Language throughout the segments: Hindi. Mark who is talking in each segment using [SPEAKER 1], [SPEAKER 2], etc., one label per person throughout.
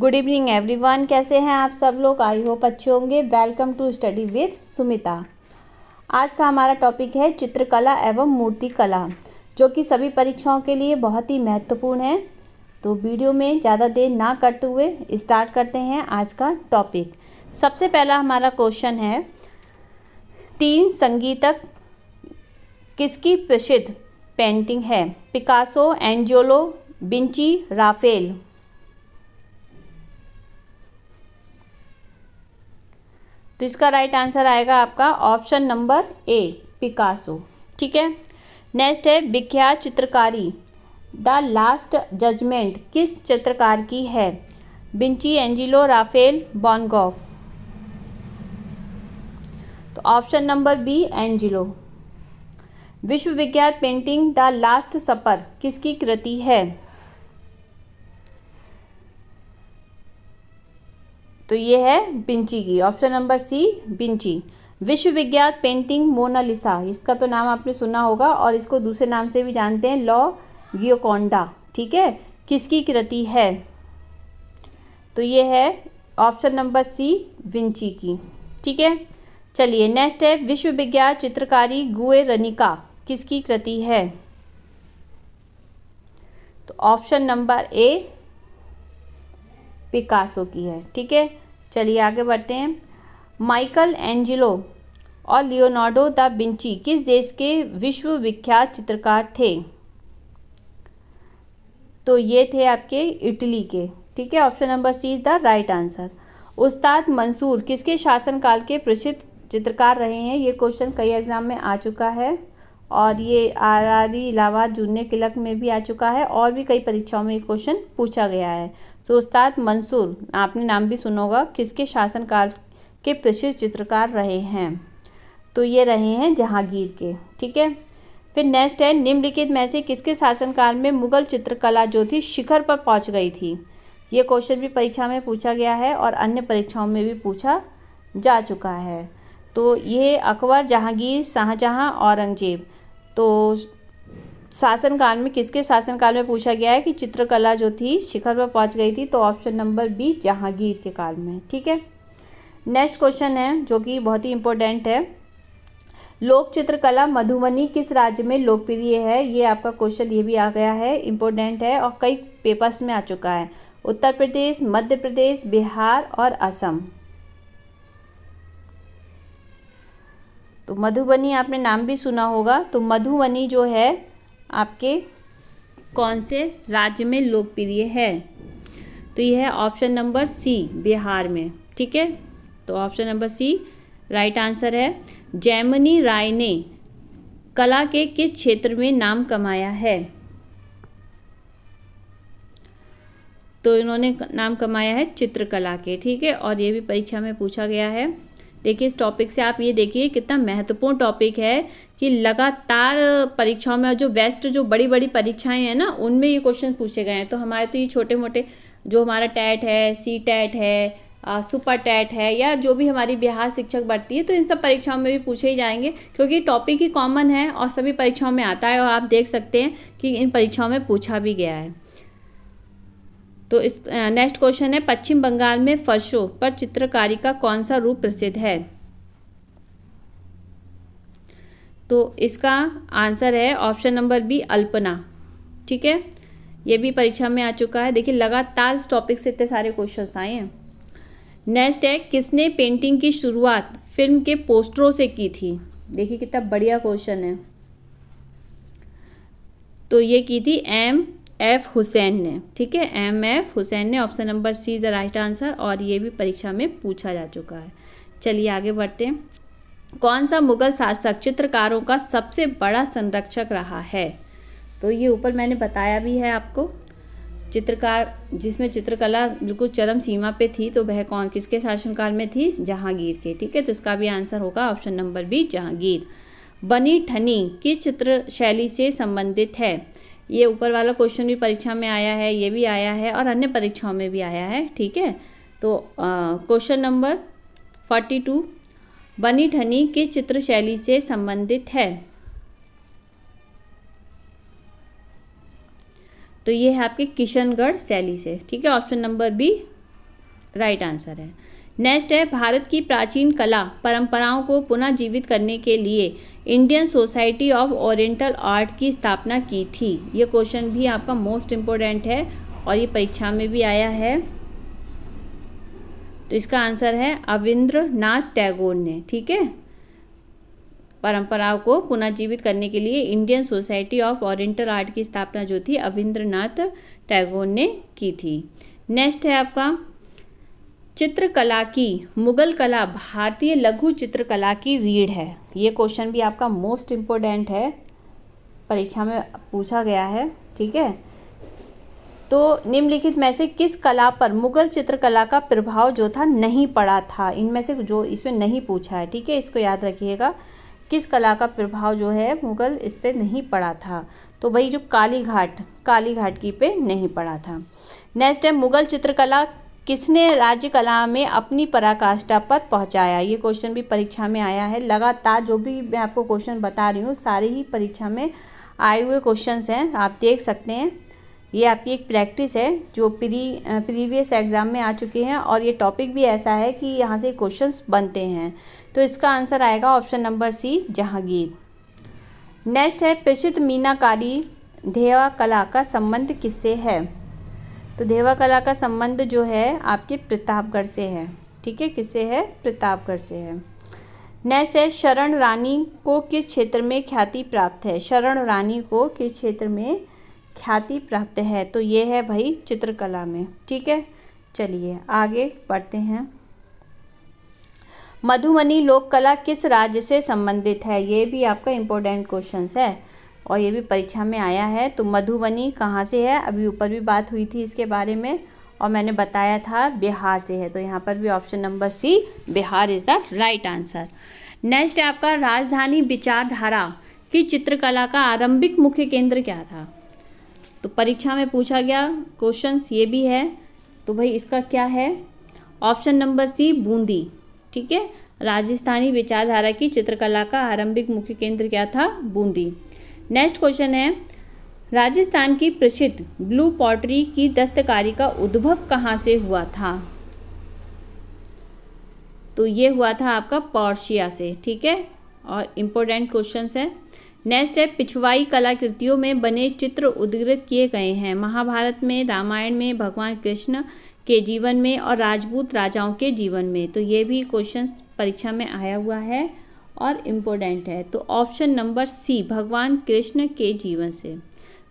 [SPEAKER 1] गुड इवनिंग एवरीवन कैसे हैं आप सब लोग आई होप अच्छे होंगे welcome to study with Sumita आज का हमारा टॉपिक है चित्रकला एवं मूर्ति कला जो कि सभी परीक्षाओं के लिए बहुत ही महत्वपूर्ण है तो वीडियो में ज़्यादा देर ना करते हुए स्टार्ट करते हैं आज का टॉपिक सबसे पहला हमारा क्वेश्चन है तीन संगीतक किसकी प्रसिद्ध पेंटिंग है पिकासो एंजोलो बिंची राफेल तो इसका राइट आंसर आएगा आपका ऑप्शन नंबर ए पिकासो ठीक है नेक्स्ट है विख्यात चित्रकारी द लास्ट जजमेंट किस चित्रकार की है बिंची एंजिलो राफेल बॉनगॉफ तो ऑप्शन नंबर बी एंजिलो विश्वविख्यात पेंटिंग द लास्ट सफर किसकी कृति है तो ये है बिंची की ऑप्शन नंबर सी बिंची विश्वविख्यात पेंटिंग मोनालिसा इसका तो नाम आपने सुना होगा और इसको दूसरे नाम से भी जानते हैं लॉ गियोकोंडा ठीक है किसकी कृति है तो ये है ऑप्शन नंबर सी विंची की ठीक है चलिए नेक्स्ट है विश्वविख्यात चित्रकारी गुए रनिका किसकी कृति है तो ऑप्शन नंबर ए पिकासो की है ठीक है चलिए आगे बढ़ते हैं माइकल एंजिलो और लियोनार्डो द बिंची किस देश के विश्वविख्यात चित्रकार थे तो ये थे आपके इटली के ठीक है option number C is the right answer उस्ताद मंसूर किसके शासनकाल के प्रसिद्ध चित्रकार रहे हैं ये क्वेश्चन कई एग्ज़ाम में आ चुका है और ये R R E Allahabad junior clerk में भी आ चुका है और भी कई परीक्षाओं में ये क्वेश्चन पूछा गया है तो उस्ताद मंसूर आपने नाम भी सुना होगा किसके शासनकाल के प्रसिद्ध चित्रकार रहे हैं तो ये रहे हैं जहांगीर के ठीक है फिर नेक्स्ट है निम्नलिखित में से किसके शासनकाल में मुगल चित्रकला जो थी शिखर पर पहुँच गई थी ये क्वेश्चन भी परीक्षा में पूछा गया है और अन्य परीक्षाओं में भी पूछा जा चुका है तो ये अकबर जहांगीर शाहजहाँ औरंगजेब तो शासनकाल में किसके शासनकाल में पूछा गया है कि चित्रकला जो थी शिखर पर पहुंच गई थी तो ऑप्शन नंबर बी जहांगीर के काल में ठीक है नेक्स्ट क्वेश्चन है जो कि बहुत ही इम्पोर्टेंट है लोक चित्रकला मधुबनी किस राज्य में लोकप्रिय है ये आपका क्वेश्चन ये भी आ गया है इम्पोर्टेंट है और कई पेपर्स में आ चुका है उत्तर प्रदेश मध्य प्रदेश बिहार और असम तो मधुबनी आपने नाम भी सुना होगा तो मधुबनी जो है आपके कौन से राज्य में लोकप्रिय है तो यह है ऑप्शन नंबर सी बिहार में ठीक है तो option number C right answer है जैमनी राय ने कला के किस क्षेत्र में नाम कमाया है तो इन्होंने नाम कमाया है चित्रकला के ठीक है और ये भी परीक्षा में पूछा गया है देखिए इस टॉपिक से आप ये देखिए कितना महत्वपूर्ण टॉपिक है कि लगातार परीक्षाओं में जो बेस्ट जो बड़ी बड़ी परीक्षाएं हैं ना उनमें ये क्वेश्चन पूछे गए हैं तो हमारे तो ये छोटे मोटे जो हमारा टैट है सी टैट है आ, सुपर टैट है या जो भी हमारी बिहार शिक्षक बढ़ती है तो इन सब परीक्षाओं में भी पूछे ही जाएंगे क्योंकि टॉपिक ही कॉमन है और सभी परीक्षाओं में आता है और आप देख सकते हैं कि इन परीक्षाओं में पूछा भी गया है तो इस नेक्स्ट क्वेश्चन है पश्चिम बंगाल में फर्शों पर चित्रकारी का कौन सा रूप प्रसिद्ध है तो इसका आंसर है ऑप्शन नंबर बी अल्पना ठीक है ये भी परीक्षा में आ चुका है देखिए लगातार इस टॉपिक से इतने सारे क्वेश्चन आए हैं नेक्स्ट है किसने पेंटिंग की शुरुआत फिल्म के पोस्टरों से की थी देखिए कितना बढ़िया क्वेश्चन है तो ये की थी एम एफ हुसैन ने ठीक है एम एफ हुसैन ने option number C is the right answer और ये भी परीक्षा में पूछा जा चुका है चलिए आगे बढ़ते हैं कौन सा मुगल शासक चित्रकारों का सबसे बड़ा संरक्षक रहा है तो ये ऊपर मैंने बताया भी है आपको चित्रकार जिसमें चित्रकला बिल्कुल चरम सीमा पे थी तो वह कौन किसके शासनकाल में थी जहांगीर के ठीक है तो इसका भी आंसर होगा ऑप्शन नंबर बी जहांगीर बनी ठनी किस चित्र शैली से संबंधित है ये ऊपर वाला क्वेश्चन भी परीक्षा में आया है ये भी आया है और अन्य परीक्षाओं में भी आया है ठीक है तो क्वेश्चन नंबर फोर्टी टू बनी ठनी किस चित्र शैली से संबंधित है तो ये है आपके किशनगढ़ शैली से ठीक है option number B right answer है नेक्स्ट है भारत की प्राचीन कला परंपराओं को पुनः जीवित करने के लिए Indian Society of Oriental Art की स्थापना की थी ये क्वेश्चन भी आपका मोस्ट इम्पोर्टेंट है और ये परीक्षा में भी आया है तो इसका आंसर है अविंद्र नाथ टैगोर ने ठीक है परंपराओं को पुनर्जीवित करने के लिए Indian Society of Oriental Art की स्थापना जो थी अविंद्र टैगोर ने की थी नेक्स्ट है आपका चित्रकला की मुगल कला भारतीय लघु चित्रकला की रीढ़ है ये क्वेश्चन भी आपका मोस्ट इम्पोर्टेंट है परीक्षा में पूछा गया है ठीक है तो निम्नलिखित में से किस कला पर मुगल चित्रकला का प्रभाव जो था नहीं पड़ा था इनमें से जो इसमें नहीं पूछा है ठीक है इसको याद रखिएगा किस कला का प्रभाव जो है मुगल इस पर नहीं पड़ा था तो भाई जो काली घाट काली घाट की पे नहीं पड़ा था नेक्स्ट है मुगल चित्रकला किसने राज्य कला में अपनी पराकाष्ठा पर पहुंचाया ये क्वेश्चन भी परीक्षा में आया है लगातार जो भी मैं आपको क्वेश्चन बता रही हूँ सारे ही परीक्षा में आए हुए क्वेश्चन हैं आप देख सकते हैं ये आपकी एक प्रैक्टिस है जो प्री प्रीवियस एग्ज़ाम में आ चुके हैं और ये टॉपिक भी ऐसा है कि यहाँ से क्वेश्चन बनते हैं तो इसका आंसर आएगा option number C Jahangir next है प्रसिद्ध मीनाकारी धेवा कला का संबंध किससे है तो देवा कला का संबंध जो है आपके प्रतापगढ़ से है ठीक है किससे है प्रतापगढ़ से है नेक्स्ट है शरण रानी को किस क्षेत्र में ख्याति प्राप्त है शरण रानी को किस क्षेत्र में ख्याति प्राप्त है तो ये है भाई चित्रकला में ठीक है चलिए आगे बढ़ते हैं मधुमनी लोक कला किस राज्य से संबंधित है ये भी आपका इम्पोर्टेंट क्वेश्चन है और ये भी परीक्षा में आया है तो मधुबनी कहाँ से है अभी ऊपर भी बात हुई थी इसके बारे में और मैंने बताया था बिहार से है तो यहाँ पर भी option number C Bihar is the right answer next है आपका राजधानी विचारधारा की चित्रकला का आरंभिक मुख्य केंद्र क्या था तो परीक्षा में पूछा गया क्वेश्चन ये भी है तो भाई इसका क्या है ऑप्शन नंबर सी बूंदी ठीक है राजस्थानी विचारधारा की चित्रकला का आरंभिक मुख्य केंद्र क्या था बूंदी नेक्स्ट क्वेश्चन है राजस्थान की प्रसिद्ध ब्लू पॉटरी की दस्तकारी का उद्भव कहाँ से हुआ था तो ये हुआ था आपका पौर्शिया से ठीक है और इम्पोर्टेंट क्वेश्चन है नेक्स्ट है पिछवाई कलाकृतियों में बने चित्र उद्गृत किए गए हैं महाभारत में रामायण में भगवान कृष्ण के जीवन में और राजपूत राजाओं के जीवन में तो ये भी क्वेश्चन परीक्षा में आया हुआ है और इम्पोर्टेंट है तो ऑप्शन नंबर सी भगवान कृष्ण के जीवन से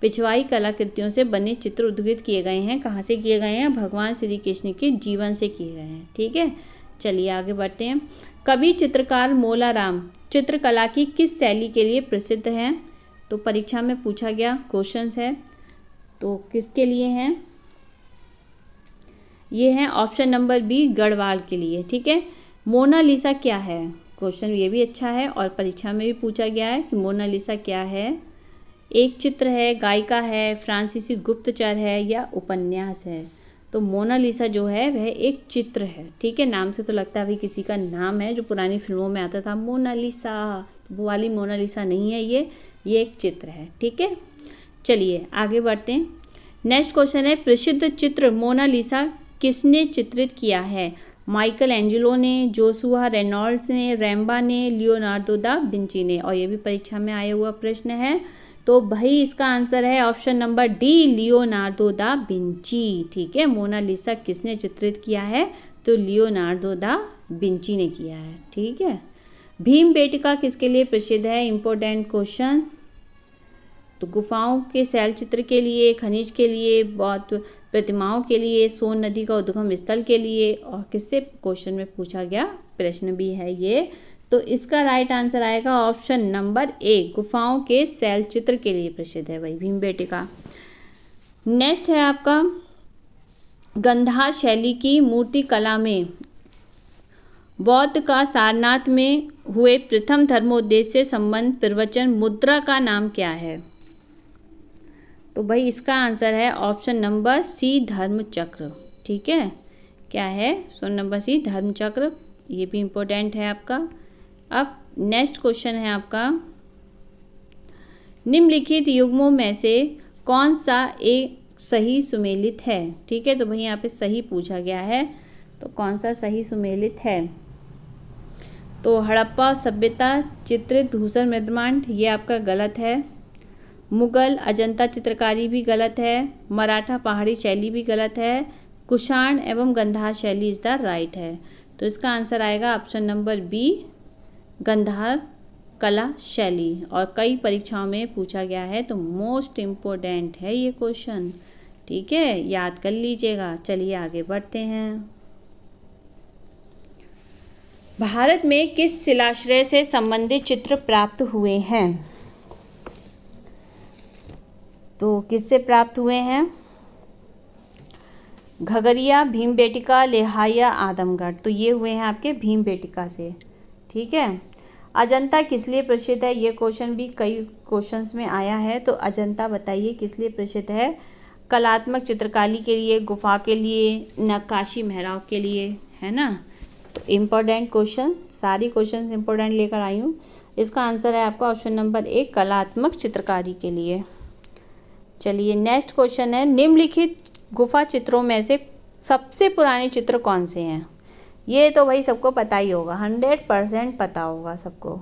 [SPEAKER 1] पिछवाई कलाकृतियों से बने चित्र उद्घृत किए गए हैं कहाँ से किए गए हैं भगवान श्री कृष्ण के जीवन से किए गए हैं ठीक है चलिए आगे बढ़ते हैं कवि चित्रकार मोलाराम चित्रकला की किस शैली के लिए प्रसिद्ध हैं तो परीक्षा में पूछा गया क्वेश्चन है तो किसके लिए हैं ये है ऑप्शन नंबर बी गढ़वाल के लिए ठीक है मोनालिसा क्या है क्वेश्चन ये भी अच्छा है और परीक्षा में भी पूछा गया है कि मोनालिसा क्या है एक चित्र है गायिका है फ्रांसीसी गुप्तचर है या उपन्यास है तो मोनालिसा जो है वह एक चित्र है ठीक है नाम से तो लगता है भाई किसी का नाम है जो पुरानी फिल्मों में आता था मोनालिसा तो वो वाली मोनालिसा नहीं है ये ये एक चित्र है ठीक है चलिए आगे बढ़ते हैं नेक्स्ट क्वेश्चन है प्रसिद्ध चित्र मोनालिसा किसने चित्रित किया है माइकल एंजेलो ने जोसुआ रेनॉल्ड्स ने रैम्बा ने लियोनार्डो दा बिंची ने और ये भी परीक्षा में आया हुआ प्रश्न है तो भाई इसका आंसर है option number D Leonardo da बिंची ठीक है मोनालिसा किसने चित्रित किया है तो लियोनार्डो दा बिंची ने किया है ठीक है भीम बेटिका किसके लिए प्रसिद्ध है इंपॉर्टेंट क्वेश्चन तो गुफाओं के शैल चित्र के लिए खनिज के लिए बौद्ध प्रतिमाओं के लिए सोन नदी का उद्गम स्थल के लिए और किससे क्वेश्चन में पूछा गया प्रश्न भी है ये तो इसका राइट आंसर आएगा ऑप्शन नंबर ए गुफाओं के शैल चित्र के लिए प्रसिद्ध है भाई भीम बेटिका नेक्स्ट है आपका गंधा शैली की मूर्ति कला में बौद्ध का सारनाथ में हुए प्रथम धर्मोद्देश्य संबंध प्रवचन मुद्रा का नाम क्या है तो भाई इसका आंसर है ऑप्शन नंबर सी धर्म चक्र ठीक है क्या है सो नंबर सी धर्म चक्र ये भी इम्पोर्टेंट है आपका अब नेक्स्ट क्वेश्चन है आपका निम्नलिखित युग्मों में से कौन सा एक सही सुमेलित है ठीक है तो भाई यहाँ पे सही पूछा गया है तो कौन सा सही सुमेलित है तो हड़प्पा सभ्यता चित्रित धूसर मृदमांड ये आपका गलत है मुग़ल अजंता चित्रकारी भी गलत है मराठा पहाड़ी शैली भी गलत है कुषाण एवं गंधार शैली इज़ द राइट है तो इसका आंसर आएगा ऑप्शन नंबर बी गंधार कला शैली और कई परीक्षाओं में पूछा गया है तो मोस्ट इम्पोर्टेंट है ये क्वेश्चन ठीक है याद कर लीजिएगा चलिए आगे बढ़ते हैं भारत में किस शिलाश्रय से संबंधित चित्र प्राप्त हुए हैं तो किससे प्राप्त हुए हैं घगरिया भीम बेटिका लेहाया आदमगढ़ तो ये हुए हैं आपके भीम बेटिका से ठीक है अजंता किस लिए प्रसिद्ध है ये क्वेश्चन भी कई क्वेश्चंस में आया है तो अजंता बताइए किस लिए प्रसिद्ध है कलात्मक चित्रकारी के लिए गुफा के लिए नक्काशी महराव के लिए है ना तो इम्पोर्टेंट क्वेश्चन सारी क्वेश्चन इम्पोर्टेंट लेकर आई हूँ इसका आंसर है आपका ऑप्शन नंबर एक कलात्मक चित्रकारी के लिए चलिए नेक्स्ट क्वेश्चन है निम्नलिखित गुफा चित्रों में से सबसे पुराने चित्र कौन से हैं ये तो भाई सबको पता ही होगा हंड्रेड परसेंट पता होगा सबको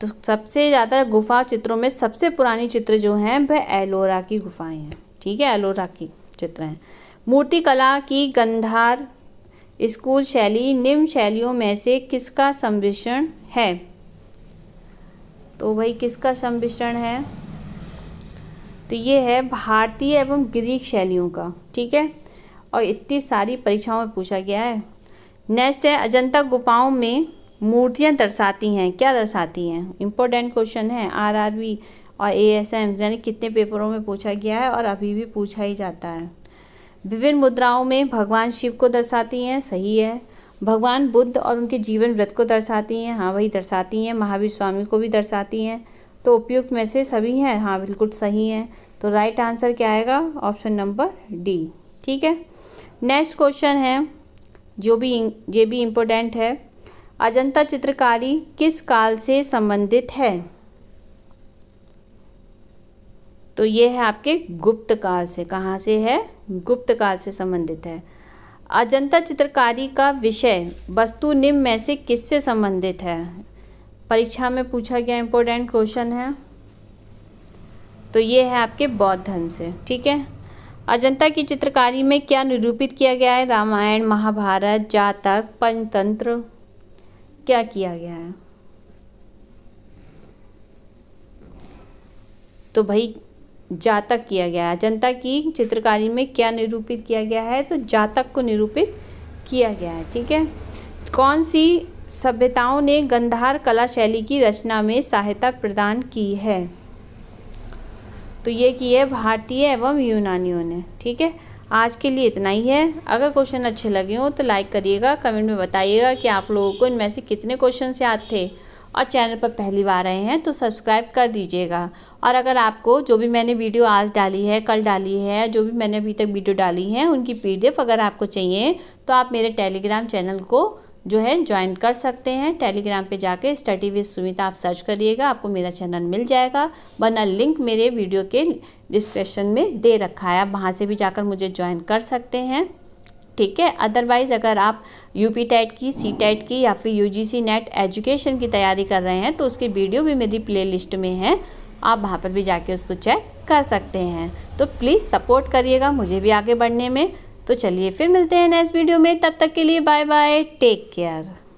[SPEAKER 1] तो सबसे ज़्यादा गुफा चित्रों में सबसे पुरानी चित्र जो हैं वह एलोरा की गुफाएं हैं ठीक है एलोरा की चित्र हैं मूर्ति कला की गंधार स्कूल शैली निम्न शैलियों में से किसका संमिश्रण है तो भाई किसका सम्मिश्रण है तो ये है भारतीय एवं ग्रीक शैलियों का ठीक है और इतनी सारी परीक्षाओं में पूछा गया है नेक्स्ट है अजंता गुफाओं में मूर्तियाँ दर्शाती हैं क्या दर्शाती हैं इम्पोर्टेंट क्वेश्चन है आर आर बी और ए एस एम यानी कितने पेपरों में पूछा गया है और अभी भी पूछा ही जाता है विभिन्न मुद्राओं में भगवान शिव को दर्शाती हैं सही है भगवान बुद्ध और उनके जीवन व्रत को दर्शाती हैं हाँ वही दर्शाती हैं महावीर स्वामी को भी दर्शाती हैं तो उपयुक्त में से सभी हैं हाँ बिल्कुल सही हैं तो राइट आंसर क्या आएगा ऑप्शन नंबर डी ठीक है नेक्स्ट क्वेश्चन है जो भी ये भी इम्पोर्टेंट है अजंता चित्रकारी किस काल से संबंधित है तो ये है आपके गुप्त काल से कहाँ से है गुप्त काल से संबंधित है अजंता चित्रकारी का विषय वस्तु निम्न में से किससे संबंधित है परीक्षा में पूछा गया इम्पोर्टेंट क्वेश्चन है तो ये है आपके बौद्ध धर्म से ठीक है अजंता की चित्रकारी में क्या निरूपित किया गया है रामायण महाभारत जातक पंचतंत्र क्या किया गया है तो भाई जातक किया गया है जनता की चित्रकारी में क्या निरूपित किया गया है तो जातक को निरूपित किया गया है ठीक है कौन सी सभ्यताओं ने गंधार कला शैली की रचना में सहायता प्रदान की है तो ये की है भारतीय एवं यूनानियों ने ठीक है आज के लिए इतना ही है अगर क्वेश्चन अच्छे लगे हो तो लाइक करिएगा कमेंट में बताइएगा कि आप लोगों को इनमें से कितने क्वेश्चन याद थे और चैनल पर पहली बार आए हैं तो सब्सक्राइब कर दीजिएगा और अगर आपको जो भी मैंने वीडियो आज डाली है कल डाली है जो भी मैंने अभी तक वीडियो डाली है उनकी पीडीएफ अगर आपको चाहिए तो आप मेरे टेलीग्राम चैनल को जो है ज्वाइन कर सकते हैं टेलीग्राम पे जाके स्टडी विद सुमिता आप सर्च करिएगा आपको मेरा चैनल मिल जाएगा वरना लिंक मेरे वीडियो के डिस्क्रिप्शन में दे रखा है आप वहाँ से भी जाकर मुझे ज्वाइन कर सकते हैं ठीक है अदरवाइज़ अगर आप यू पी टेट की सी टेट e की या फिर U G C NET education की तैयारी कर रहे हैं तो उसकी वीडियो भी मेरी प्ले लिस्ट में है आप वहाँ पर भी जाके उसको चेक कर सकते हैं तो प्लीज़ सपोर्ट करिएगा मुझे भी आगे बढ़ने में तो चलिए फिर मिलते हैं नेक्स्ट वीडियो में तब तक के लिए बाय बाय टेक केयर